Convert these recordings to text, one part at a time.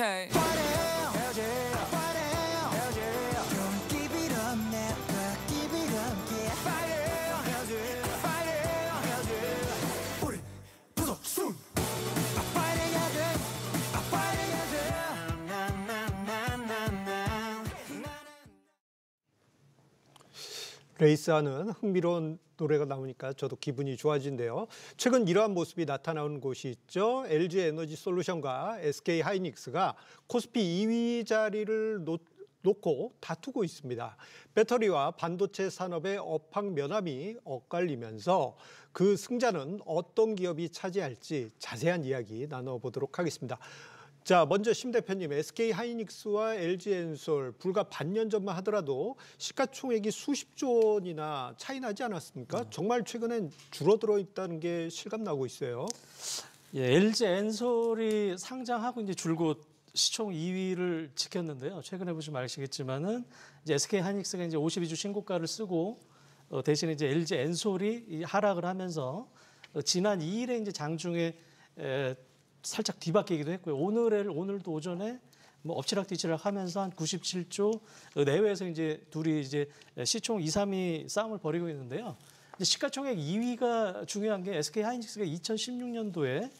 Okay. 레이스하는 흥미로운 노래가 나오니까 저도 기분이 좋아진데요. 최근 이러한 모습이 나타나는 곳이 있죠. LG 에너지 솔루션과 SK 하이닉스가 코스피 2위 자리를 놓, 놓고 다투고 있습니다. 배터리와 반도체 산업의 업황 면함이 엇갈리면서 그 승자는 어떤 기업이 차지할지 자세한 이야기 나눠보도록 하겠습니다. 자, 먼저 심 대표님, SK 하이닉스와 LG 엔솔 불과 반년 전만 하더라도 시가총액이 수십조 원이나 차이 나지 않았습니까? 음. 정말 최근엔 줄어들어 있다는 게 실감 나고 있어요. 예, LG 엔솔이 상장하고 이제 줄곧 시총 2위를 지켰는데요. 최근에 보시면 아시겠지만은 이제 SK 하이닉스가 이제 52주 신고가를 쓰고 어, 대신에 이제 LG 엔솔이 하락을 하면서 어, 지난 2일에 이제 장중에 에, 살짝 뒤바뀌기도 했고요. 오늘을 오늘도 오전에 뭐 엎치락뒤치락 하면서 한 97조 어, 내외에서 이제 둘이 이제 시총 2, 3위 싸움을 벌이고 있는데요. 근데 시가총액 2위가 중요한 게 SK 하이닉스가 2016년도에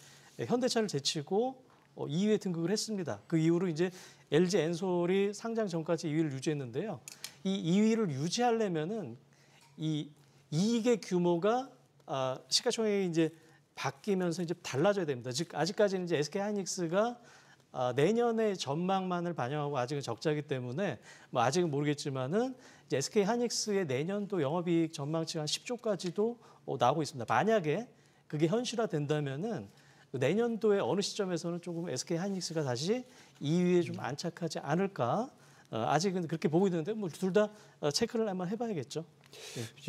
현대차를 제치고 2위에 어, 등극을 했습니다. 그 이후로 이제 LG 엔솔이 상장 전까지 2위를 유지했는데요. 이 2위를 유지하려면은 이 이익의 규모가 아, 시가총액이 이제 바뀌면서 이제 달라져야 됩니다. 즉 아직까지는 이제 SK 하이닉스가 아, 내년의 전망만을 반영하고 아직은 적자기 때문에 뭐 아직은 모르겠지만은 이제 SK 하이닉스의 내년도 영업이익 전망치가 한 10조까지도 어, 나오고 있습니다. 만약에 그게 현실화된다면은 그 내년도에 어느 시점에서는 조금 SK 하이닉스가 다시 2위에 좀 안착하지 않을까 어, 아직은 그렇게 보고 있는데 뭐 둘다 어, 체크를 한번 해봐야겠죠.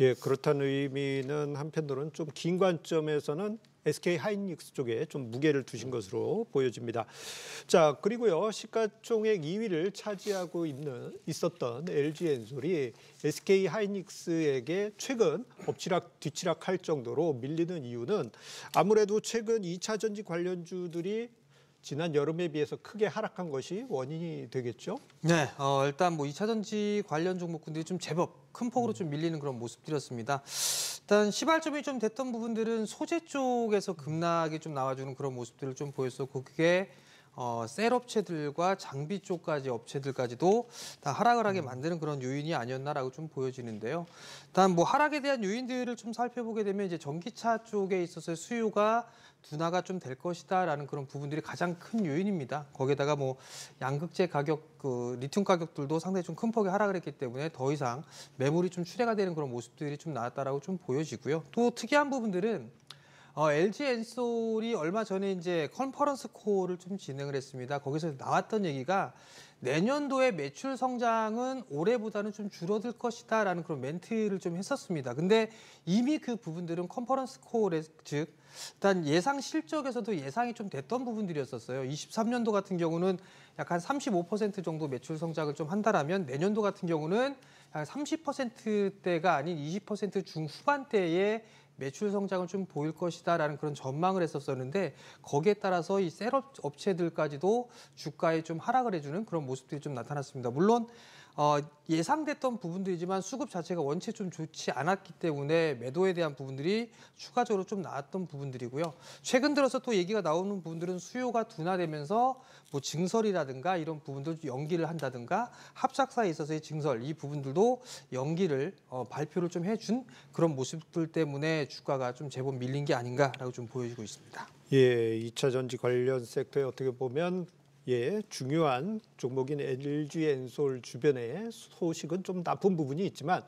예. 예, 그렇다는 의미는 한편으로는 좀 긴 관점에서는 SK 하이닉스 쪽에 좀 무게를 두신 것으로 보여집니다. 자 그리고요 시가총액 2위를 차지하고 있는 있었던 LG 엔솔이 SK 하이닉스에게 최근 엎치락 뒤치락할 정도로 밀리는 이유는 아무래도 최근 2차 전지 관련주들이 지난 여름에 비해서 크게 하락한 것이 원인이 되겠죠? 네, 어, 일단 뭐 2차 전지 관련 종목군들이 좀 제법 큰 폭으로 좀 밀리는 그런 모습들이었습니다. 일단 시발점이 좀 됐던 부분들은 소재 쪽에서 급락이 좀 나와주는 그런 모습들을 좀 보였었고 그게 어, 셀 업체들과 장비 쪽까지 업체들까지도 다 하락을 하게 음. 만드는 그런 요인이 아니었나라고 좀 보여지는데요. 일단 뭐 하락에 대한 요인들을 좀 살펴보게 되면 이제 전기차 쪽에 있어서 수요가 둔화가 좀 될 것이다라는 그런 부분들이 가장 큰 요인입니다. 거기에다가 뭐 양극재 가격, 그 리튬 가격들도 상당히 좀큰 폭의 하락을 했기 때문에 더 이상 매물이 좀 출해가 되는 그런 모습들이 좀 나왔다라고 좀 보여지고요. 또 특이한 부분들은 어, LG 엔솔이 얼마 전에 이제 컨퍼런스 콜을 좀 진행을 했습니다. 거기서 나왔던 얘기가 내년도에 매출 성장은 올해보다는 좀 줄어들 것이다 라는 그런 멘트를 좀 했었습니다. 근데 이미 그 부분들은 컨퍼런스 콜에 즉 일단 예상 실적에서도 예상이 좀 됐던 부분들이었었어요. 23년도 같은 경우는 약 한 35% 정도 매출 성장을 좀 한다라면 내년도 같은 경우는 한 30%대가 아닌 20% 중후반대에 매출 성장은 좀 보일 것이다라는 그런 전망을 했었었는데 거기에 따라서 이 셀업 업체들까지도 주가에 좀 하락을 해주는 그런 모습들이 좀 나타났습니다. 물론 어, 예상됐던 부분들이지만 수급 자체가 원체 좀 좋지 않았기 때문에 매도에 대한 부분들이 추가적으로 좀 나왔던 부분들이고요. 최근 들어서 또 얘기가 나오는 부분들은 수요가 둔화되면서 뭐 증설이라든가 이런 부분들 연기를 한다든가 합작사에 있어서의 증설 이 부분들도 연기를 어, 발표를 좀 해준 그런 모습들 때문에 주가가 좀 제법 밀린 게 아닌가라고 좀 보여지고 있습니다. 예, 2차 전지 관련 섹터에 어떻게 보면 예, 중요한 종목인 LG 엔솔 주변의 소식은 좀 나쁜 부분이 있지만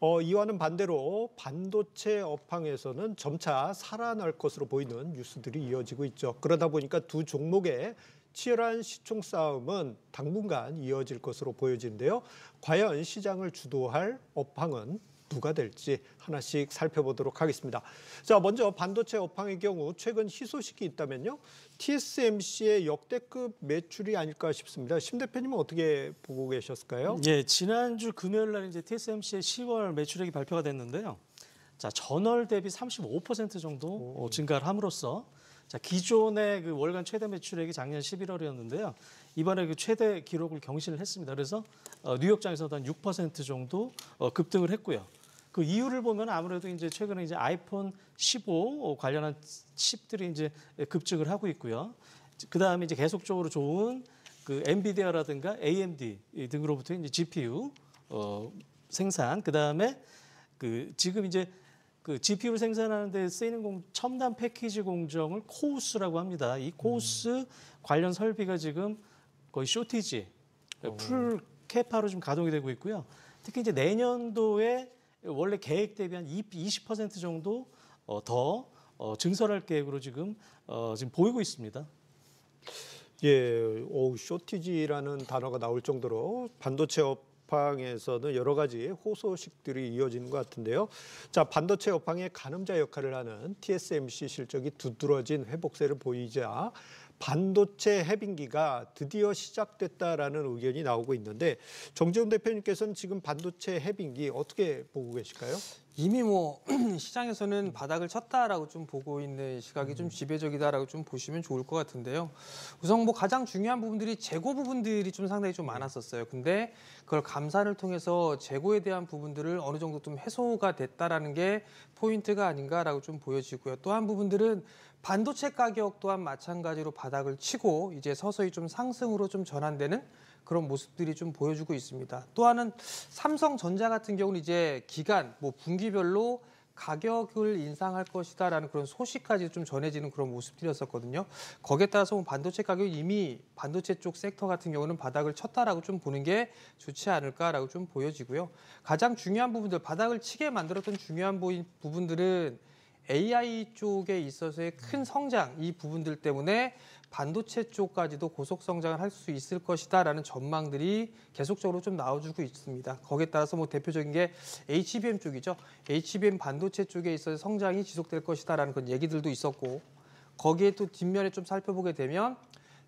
어, 이와는 반대로 반도체 업황에서는 점차 살아날 것으로 보이는 뉴스들이 이어지고 있죠. 그러다 보니까 두 종목의 치열한 시총 싸움은 당분간 이어질 것으로 보여지는데요. 과연 시장을 주도할 업황은 누가 될지 하나씩 살펴보도록 하겠습니다. 자, 먼저 반도체 업황의 경우 최근 희소식이 있다면요. TSMC의 역대급 매출이 아닐까 싶습니다. 심 대표님은 어떻게 보고 계셨을까요? 예, 지난주 금요일 날 이제 TSMC의 10월 매출액이 발표가 됐는데요. 자, 전월 대비 35% 정도 오. 어, 증가를 함으로써 자, 기존의 그 월간 최대 매출액이 작년 11월이었는데요. 이번에 그 최대 기록을 경신을 했습니다. 그래서 어, 뉴욕장에서도 한6% 정도 어, 급등을 했고요. 그 이유를 보면 아무래도 이제 최근에 이제 아이폰 15 관련한 칩들이 이제 급증을 하고 있고요. 그 다음에 이제 계속적으로 좋은 그 엔비디아라든가 AMD 등으로부터 이제 GPU 어, 생산, 그 다음에 그 지금 이제 그 GPU를 생산하는 데 쓰이는 공, 첨단 패키지 공정을 코우스라고 합니다. 이 코우스 음. 관련 설비가 지금 거의 쇼티지, 풀 어. 캐파로 좀 가동이 되고 있고요. 특히 이제 내년도에 원래 계획 대비 한20% 정도 어, 더 어, 증설할 계획으로 지금 어, 지금 보이고 있습니다. 예, 오 쇼티지라는 단어가 나올 정도로 반도체 업황에서는 여러 가지 호소식들이 이어지는 것 같은데요. 자, 반도체 업황의 가늠자 역할을 하는 TSMC 실적이 두드러진 회복세를 보이자 반도체 해빙기가 드디어 시작됐다라는 의견이 나오고 있는데 정재훈 대표님께서는 지금 반도체 해빙기 어떻게 보고 계실까요? 이미 뭐 시장에서는 바닥을 쳤다라고 좀 보고 있는 시각이 좀 음. 지배적이다라고 좀 보시면 좋을 것 같은데요. 우선 뭐 가장 중요한 부분들이 재고 부분들이 좀 상당히 좀 네. 많았었어요. 근데 그걸 감사를 통해서 재고에 대한 부분들을 어느 정도 좀 해소가 됐다라는 게 포인트가 아닌가라고 좀 보여지고요. 또한 부분들은 반도체 가격 또한 마찬가지로 바닥을 치고 이제 서서히 좀 상승으로 좀 전환되는 그런 모습들이 좀 보여주고 있습니다. 또한나 삼성전자 같은 경우는 이제 기간, 뭐 분기별로 가격을 인상할 것이다라는 그런 소식까지 좀 전해지는 그런 모습들이었었거든요. 거기에 따라서 뭐 반도체 가격이 이미 반도체 쪽 섹터 같은 경우는 바닥을 쳤다라고 좀 보는 게 좋지 않을까라고 좀 보여지고요. 가장 중요한 부분들, 바닥을 치게 만들었던 중요한 부분들은 AI 쪽에 있어서의 큰 성장, 이 부분들 때문에 반도체 쪽까지도 고속 성장을 할 수 있을 것이다라는 전망들이 계속적으로 좀 나와주고 있습니다. 거기에 따라서 뭐 대표적인 게 HBM 쪽이죠. HBM 반도체 쪽에 있어서 성장이 지속될 것이다라는 그런 얘기들도 있었고 거기에 또 뒷면에 좀 살펴보게 되면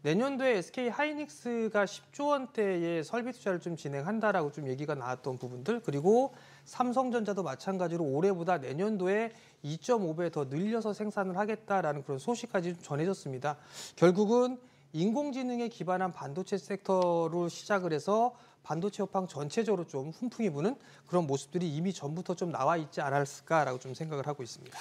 내년도에 SK 하이닉스가 10조 원대의 설비 투자를 좀 진행한다라고 좀 얘기가 나왔던 부분들 그리고 삼성전자도 마찬가지로 올해보다 내년도에 2.5배 더 늘려서 생산을 하겠다라는 그런 소식까지 전해졌습니다. 결국은 인공지능에 기반한 반도체 섹터로 시작을 해서 반도체 업황 전체적으로 좀 훈풍이 부는 그런 모습들이 이미 전부터 좀 나와 있지 않았을까라고 좀 생각을 하고 있습니다.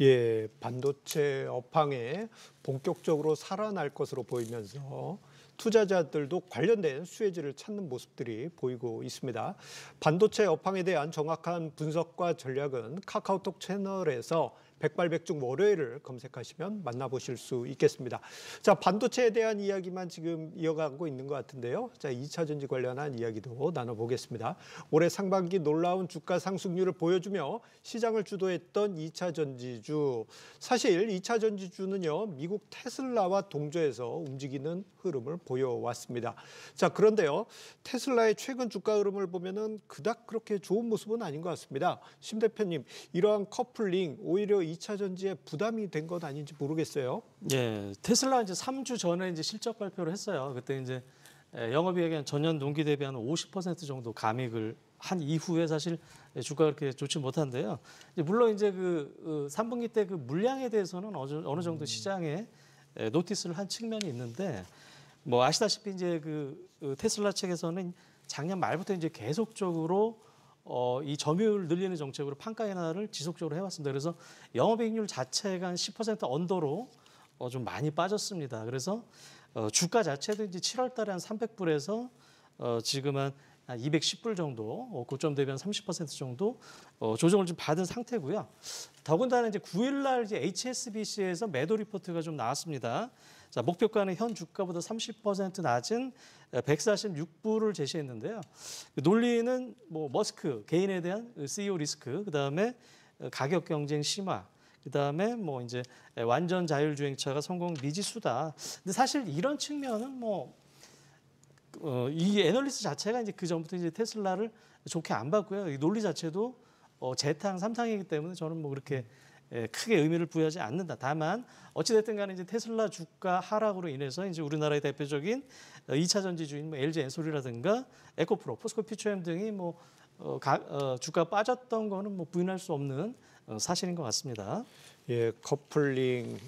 예, 반도체 업황에 본격적으로 살아날 것으로 보이면서 투자자들도 관련된 수혜지를 찾는 모습들이 보이고 있습니다. 반도체 업황에 대한 정확한 분석과 전략은 카카오톡 채널에서 백발백중 월요일을 검색하시면 만나보실 수 있겠습니다. 자, 반도체에 대한 이야기만 지금 이어가고 있는 것 같은데요. 자, 2차 전지 관련한 이야기도 나눠보겠습니다. 올해 상반기 놀라운 주가 상승률을 보여주며 시장을 주도했던 2차 전지주. 사실 2차 전지주는요, 미국 테슬라와 동조해서 움직이는 흐름을 보여왔습니다. 자, 그런데요, 테슬라의 최근 주가 흐름을 보면은 그닥 그렇게 좋은 모습은 아닌 것 같습니다. 심 대표님, 이러한 커플링, 오히려 2차 전지에 부담이 된 것 아닌지 모르겠어요. 예, 테슬라 이제 3주 전에 이제 실적 발표를 했어요. 그때 이제 예, 영업이익은 전년 동기 대비 한50% 정도 감익을 한 이후에 사실 주가가 그렇게 좋지 못한데요. 이제 물론 이제 그 3분기 그 때그 물량에 대해서는 어느 정도 음. 시장에 예, 노티스를 한 측면이 있는데 뭐 아시다시피 이제 그, 그 테슬라 측에서는 작년 말부터 이제 계속적으로 어, 이 점유율 늘리는 정책으로 판가 인하를 지속적으로 해왔습니다. 그래서 영업이익률 자체가 한10% 언더로 어, 좀 많이 빠졌습니다. 그래서 어, 주가 자체도 이제 7월 달에 한 300불에서 어, 지금 한 210불 정도, 어, 고점 대비한 30% 정도 어, 조정을 좀 받은 상태고요. 더군다나 이제 9일 날 이제 HSBC에서 매도 리포트가 좀 나왔습니다. 자, 목표가는 현 주가보다 30% 낮은 146불을 제시했는데요. 그 논리는 뭐 머스크 개인에 대한 CEO 리스크, 그다음에 가격 경쟁 심화, 그다음에 뭐 이제 완전 자율주행차가 성공 미지수다. 근데 사실 이런 측면은 뭐 어, 이 애널리스트 자체가 이제 그 전부터 이제 테슬라를 좋게 안 봤고요. 이 논리 자체도 어, 재탕 삼탕이기 때문에 저는 뭐 그렇게 예, 크게 의미를 부여하지 않는다. 다만 어찌됐든 간에 이제 테슬라 주가 하락으로 인해서 이제 우리나라의 대표적인 2차 전지주인 뭐 LG 엔솔이라든가 에코프로, 포스코 퓨처엠 등이 뭐 어, 가, 어, 주가 빠졌던 거는 뭐 부인할 수 없는 어, 사실인 것 같습니다. 예, 커플링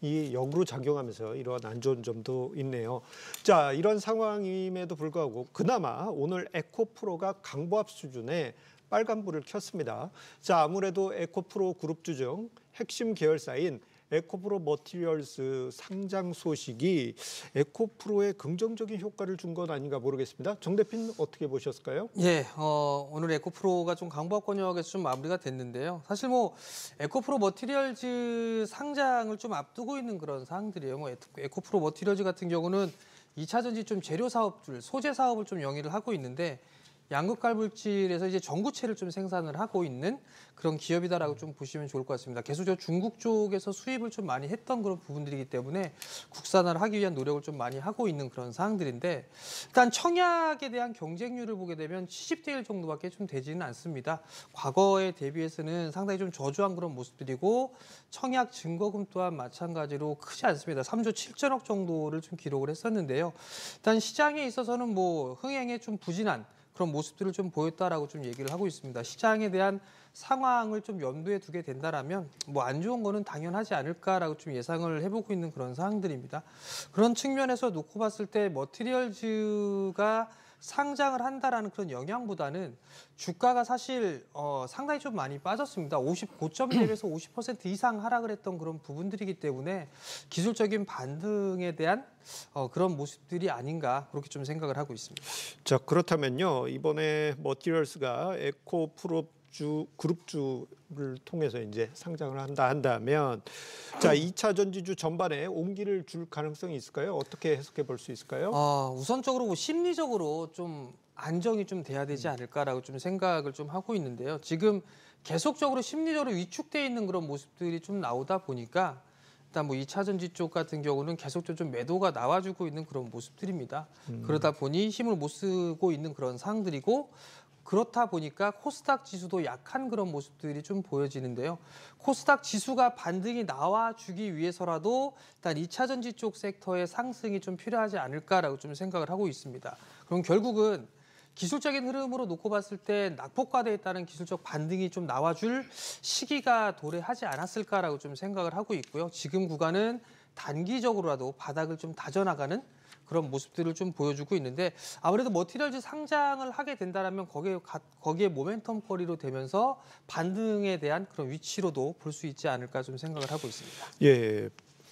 이 역으로 작용하면서 이러한 안 좋은 점도 있네요. 자, 이런 상황임에도 불구하고 그나마 오늘 에코프로가 강보합 수준의 빨간불을 켰습니다. 자, 아무래도 에코프로 그룹 주정 핵심 계열사인 에코프로 머티리얼스 상장 소식이 에코프로에 긍정적인 효과를 준 건 아닌가 모르겠습니다. 정 대표는 어떻게 보셨을까요? 예, 어, 오늘 에코프로가 좀강박합권역에서좀 마무리가 됐는데요. 사실 뭐 에코프로 머티리얼즈 상장을 좀 앞두고 있는 그런 사항들이에요. 뭐 에코프로 머티리얼즈 같은 경우는 2차 전지 좀 재료 사업들, 소재 사업을 좀 영위를 하고 있는데 양극갈물질에서 이제 전구체를 좀 생산을 하고 있는 그런 기업이다라고 좀 보시면 좋을 것 같습니다. 계속 저 중국 쪽에서 수입을 좀 많이 했던 그런 부분들이기 때문에 국산화를 하기 위한 노력을 좀 많이 하고 있는 그런 사항들인데 일단 청약에 대한 경쟁률을 보게 되면 70대 1 정도밖에 좀 되지는 않습니다. 과거에 대비해서는 상당히 좀 저조한 그런 모습들이고 청약 증거금 또한 마찬가지로 크지 않습니다. 3조 7천억 정도를 좀 기록을 했었는데요. 일단 시장에 있어서는 뭐 흥행에 좀 부진한 그런 모습들을 좀 보였다라고 좀 얘기를 하고 있습니다. 시장에 대한 상황을 좀 염두에 두게 된다라면 뭐 안 좋은 거는 당연하지 않을까라고 좀 예상을 해보고 있는 그런 상황들입니다. 그런 측면에서 놓고 봤을 때 머티리얼즈가 상장을 한다라는 그런 영향보다는 주가가 사실 어, 상당히 좀 많이 빠졌습니다. 59점 대비해서 50% 이상 하락을 했던 그런 부분들이기 때문에 기술적인 반등에 대한 어, 그런 모습들이 아닌가 그렇게 좀 생각을 하고 있습니다. 자 그렇다면요 이번에 머티리얼스가 에코프롭 주 그룹주 를 통해서 이제 상장을 한다 한다면 자 2차 전지주 전반에 온기를 줄 가능성이 있을까요? 어떻게 해석해 볼 수 있을까요? 아, 우선적으로 뭐 심리적으로 좀 안정이 좀 돼야 되지 않을까라고 좀 생각을 좀 하고 있는데요. 지금 계속적으로 심리적으로 위축돼 있는 그런 모습들이 좀 나오다 보니까 일단 뭐 2차 전지 쪽 같은 경우는 계속적으로 좀 매도가 나와주고 있는 그런 모습들입니다. 음. 그러다 보니 힘을 못 쓰고 있는 그런 상황들이고 그렇다 보니까 코스닥 지수도 약한 그런 모습들이 좀 보여지는데요. 코스닥 지수가 반등이 나와주기 위해서라도 일단 2차 전지 쪽 섹터의 상승이 좀 필요하지 않을까라고 좀 생각을 하고 있습니다. 그럼 결국은 기술적인 흐름으로 놓고 봤을 때 낙폭과대에 따른 기술적 반등이 좀 나와줄 시기가 도래하지 않았을까라고 좀 생각을 하고 있고요. 지금 구간은 단기적으로라도 바닥을 좀 다져나가는 그런 모습들을 좀 보여주고 있는데 아무래도 머티리얼즈 상장을 하게 된다면 거기에, 거기에 모멘텀 거리로 되면서 반등에 대한 그런 위치로도 볼 수 있지 않을까 좀 생각을 하고 있습니다. 예, 예,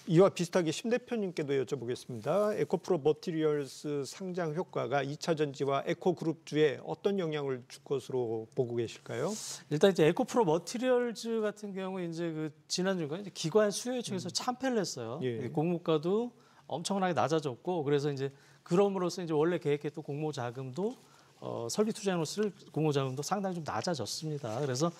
이와 비슷하게 심 대표님께도 여쭤보겠습니다. 에코프로 머티리얼스 상장 효과가 2차 전지와 에코그룹주에 어떤 영향을 줄 것으로 보고 계실까요? 일단 이제 에코프로 머티리얼즈 같은 경우 이제 그 지난주가 기관 수요 예측에서 음. 참패를 했어요. 예. 공모가도 엄청나게 낮아졌고 그래서 이제 그럼으로써 이제 원래 계획했던 공모 자금도 어, 설비 투자로 를 공모 자금도 상당히 좀 낮아졌습니다. 그래서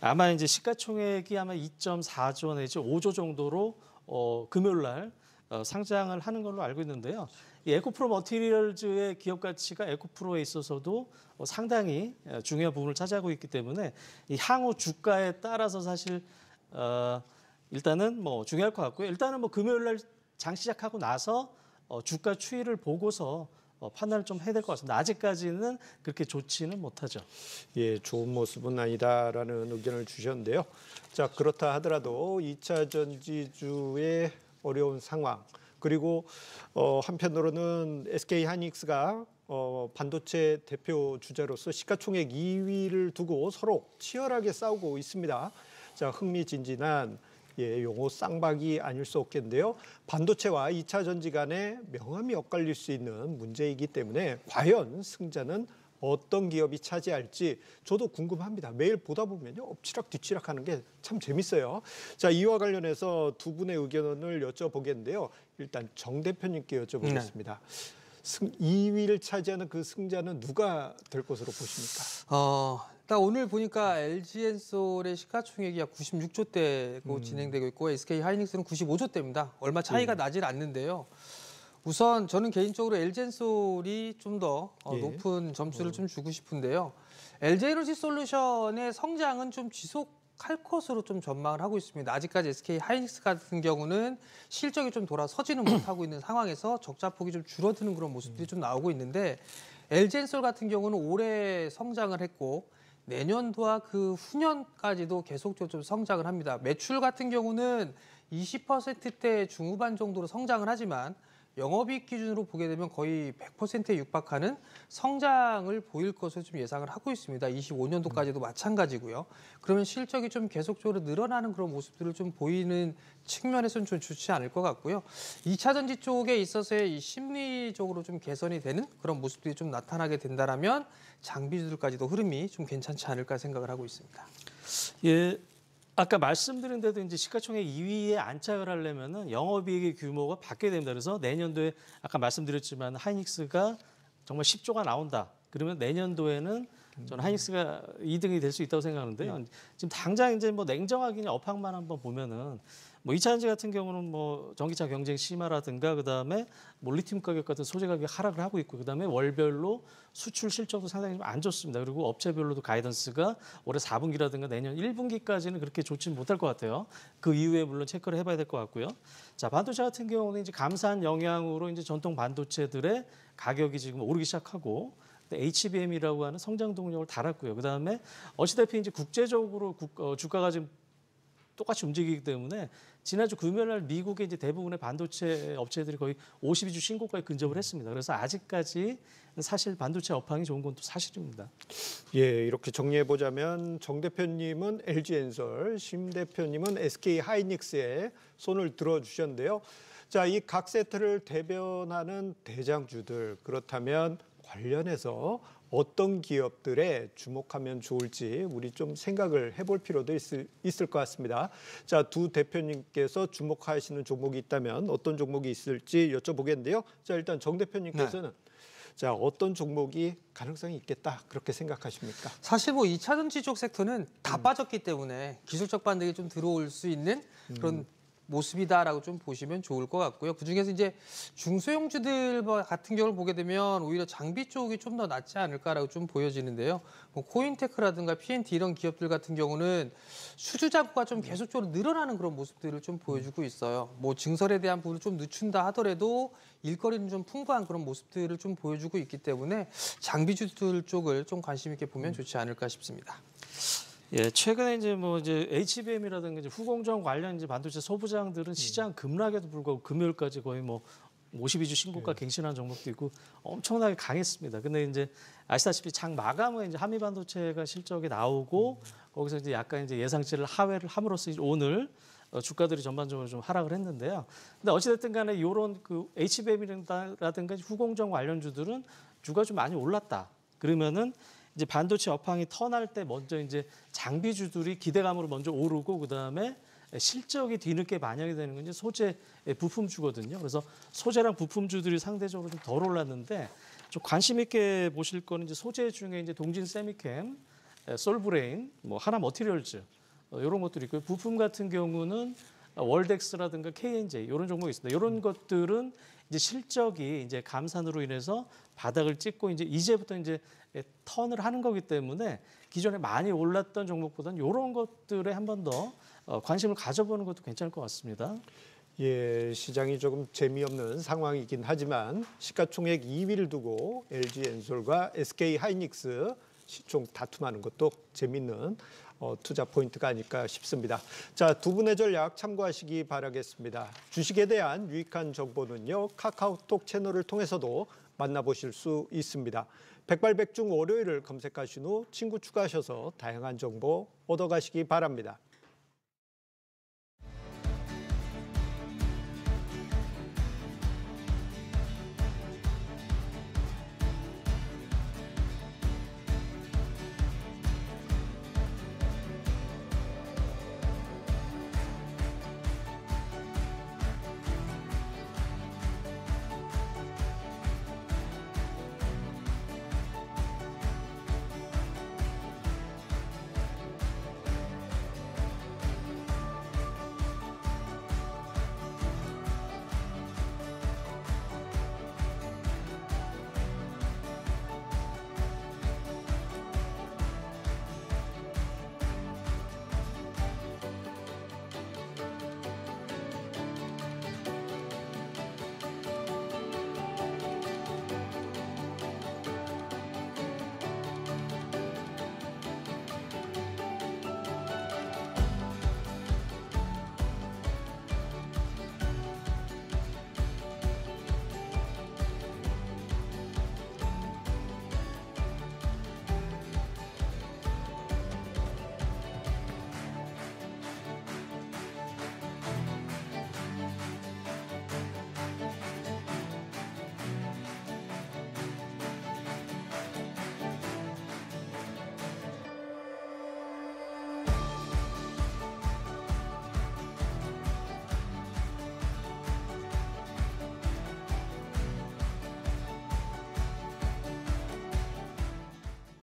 아마 이제 시가총액이 아마 2.4조 내지 5조 정도로 어, 금요일 날 어, 상장을 하는 걸로 알고 있는데요. 이 에코프로 머티리얼즈의 기업 가치가 에코프로에 있어서도 어, 상당히 어, 중요한 부분을 차지하고 있기 때문에 이 향후 주가에 따라서 사실 어, 일단은 뭐 중요할 것 같고요. 일단은 뭐 금요일 날장 시작하고 나서 어, 주가 추이를 보고서 어, 판단을 좀 해야 될 것 같습니다. 아직까지는 그렇게 좋지는 못하죠. 예, 좋은 모습은 아니다라는 의견을 주셨는데요. 자, 그렇다 하더라도 2차 전지주의 어려운 상황 그리고 어, 한편으로는 SK 하이닉스가 어, 반도체 대표 주자로서 시가총액 2위를 두고 서로 치열하게 싸우고 있습니다. 자, 흥미진진한 예, 용어 쌍박이 아닐 수 없겠는데요. 반도체와 이차 전지 간의 명암이 엇갈릴 수 있는 문제이기 때문에 과연 승자는 어떤 기업이 차지할지 저도 궁금합니다. 매일 보다 보면요. 엎치락 뒤치락 하는 게 참 재밌어요. 자, 이와 관련해서 두 분의 의견을 여쭤보겠는데요. 일단 정 대표님께 여쭤보겠습니다. 네. 승, 2위를 차지하는 그 승자는 누가 될 것으로 보십니까? 어, 자, 그러니까 오늘 보니까 LG 엔솔의 시가총액이 약 96조 대고 음. 진행되고 있고 SK 하이닉스는 95조 대입니다. 얼마 차이가 예. 나질 않는데요. 우선 저는 개인적으로 LG 엔솔이 좀더 예. 높은 점수를 음. 좀 주고 싶은데요. LG 에너지 솔루션의 성장은 좀 지속 할 것으로 좀 전망을 하고 있습니다. 아직까지 SK 하이닉스 같은 경우는 실적이 좀 돌아서지는 못하고 있는 상황에서 적자폭이 좀 줄어드는 그런 모습들이 음. 좀 나오고 있는데 LG엔솔 같은 경우는 올해 성장을 했고 내년도와 그 후년까지도 계속적으로 좀 성장을 합니다. 매출 같은 경우는 20%대 중후반 정도로 성장을 하지만 영업이익 기준으로 보게 되면 거의 100%에 육박하는 성장을 보일 것을좀 예상을 하고 있습니다. 25년도까지도 마찬가지고요. 그러면 실적이 좀 계속적으로 늘어나는 그런 모습들을 좀 보이는 측면에서는 좀 좋지 않을 것 같고요. 2차 전지 쪽에 있어서의 심리적으로 좀 개선이 되는 그런 모습들이 좀 나타나게 된다라면 장비주들까지도 흐름이 좀 괜찮지 않을까 생각을 하고 있습니다. 예, 아까 말씀드린 대로 이제 시가총액 2위에 안착을 하려면은 영업이익의 규모가 바뀌게 됩니다. 그래서 내년도에 아까 말씀드렸지만 하이닉스가 정말 10조가 나온다. 그러면 내년도에는 저는 음. 하이닉스가 2등이 될 수 있다고 생각하는데요. 네. 지금 당장 이제 뭐 냉정하기냐 업황만 한번 보면은 뭐이차 전지 같은 경우는 뭐 전기차 경쟁 심화라든가 그다음에 몰 리튬 가격 같은 소재 가격이 하락을 하고 있고 그다음에 월별로 수출 실적도 상당히 좀 안 좋습니다. 그리고 업체별로도 가이던스가 올해 4분기라든가 내년 1분기까지는 그렇게 좋지는 못할 것 같아요. 그 이후에 물론 체크를 해봐야 될 것 같고요. 자 반도체 같은 경우는 이제 감산 영향으로 이제 전통 반도체들의 가격이 지금 오르기 시작하고 HBM이라고 하는 성장 동력을 달았고요. 그다음에 어찌됐피 이제 국제적으로 국, 어, 주가가 지금 똑같이 움직이기 때문에 지난주 금요일날 미국의 이제 대부분의 반도체 업체들이 거의 52주 신고가에 근접을 했습니다. 그래서 아직까지 사실 반도체 업황이 좋은 건 또 사실입니다. 예, 이렇게 정리해 보자면 정 대표님은 LG 엔솔, 심 대표님은 SK 하이닉스에 손을 들어 주셨는데요. 자, 이 각 세트를 대변하는 대장주들 그렇다면 관련해서 어떤 기업들에 주목하면 좋을지 우리 좀 생각을 해볼 필요도 있을, 있을 것 같습니다. 자, 두 대표님께서 주목하시는 종목이 있다면 어떤 종목이 있을지 여쭤보겠는데요. 자, 일단 정 대표님께서는 네. 자, 어떤 종목이 가능성이 있겠다 그렇게 생각하십니까? 사실 뭐 2차 전지 쪽 섹터는 다 음. 빠졌기 때문에 기술적 반등이 좀 들어올 수 있는 음. 그런 음. 모습이다라고 좀 보시면 좋을 것 같고요. 그중에서 이제 중소형주들 뭐 같은 경우를 보게 되면 오히려 장비 쪽이 좀 더 낫지 않을까라고 좀 보여지는데요. 뭐 코인테크라든가 P&T 이런 기업들 같은 경우는 수주 자구가 좀 계속적으로 늘어나는 그런 모습들을 좀 보여주고 있어요. 뭐 증설에 대한 부분을 좀 늦춘다 하더라도 일거리는 좀 풍부한 그런 모습들을 좀 보여주고 있기 때문에 장비주들 쪽을 좀 관심 있게 보면 좋지 않을까 싶습니다. 예, 최근에 이제 뭐 이제 HBM이라든가 이제 후공정 관련 이제 반도체 소부장들은 예. 시장 급락에도 불구하고 금요일까지 거의 뭐 52주 신고가 예. 갱신한 종목도 있고 엄청나게 강했습니다. 근데 이제 아시다시피 장 마감은 이제 한미반도체가 실적이 나오고 음. 거기서 이제 약간 이제 예상치를 하회를 함으로써 이제 오늘 어, 주가들이 전반적으로 좀 하락을 했는데요. 근데 어찌됐든 간에 이런 그 HBM이라든가 후공정 관련주들은 주가 좀 많이 올랐다. 그러면은 이제 반도체 업황이 터날 때 먼저 이제 장비주들이 기대감으로 먼저 오르고 그다음에 실적이 뒤늦게 반영이 되는 건 이제 소재 예, 부품주거든요. 그래서 소재랑 부품주들이 상대적으로 좀덜 올랐는데 좀 관심 있게 보실 거는 이제 소재 중에 이제 동진 세미캠, 예, 솔브레인, 뭐 하나 머티리얼즈 이런 어, 것들이 있고요. 부품 같은 경우는 월덱스라든가 KNJ 이런 종목이 있습니다. 이런 것들은 이제 실적이 이제 감산으로 인해서 바닥을 찍고 이제 이제부터 이제 턴을 하는 거기 때문에 기존에 많이 올랐던 종목보다는 요런 것들에 한 번 더 어, 관심을 가져보는 것도 괜찮을 것 같습니다. 예, 시장이 조금 재미없는 상황이긴 하지만 시가총액 2위를 두고 LG 엔솔과 SK 하이닉스 시총 다툼하는 것도 재밌는 어, 투자 포인트가 아닐까 싶습니다. 자, 두 분의 전략 참고하시기 바라겠습니다. 주식에 대한 유익한 정보는요. 카카오톡 채널을 통해서도 만나보실 수 있습니다. 백발백중 월요일을 검색하신 후 친구 추가하셔서 다양한 정보 얻어가시기 바랍니다.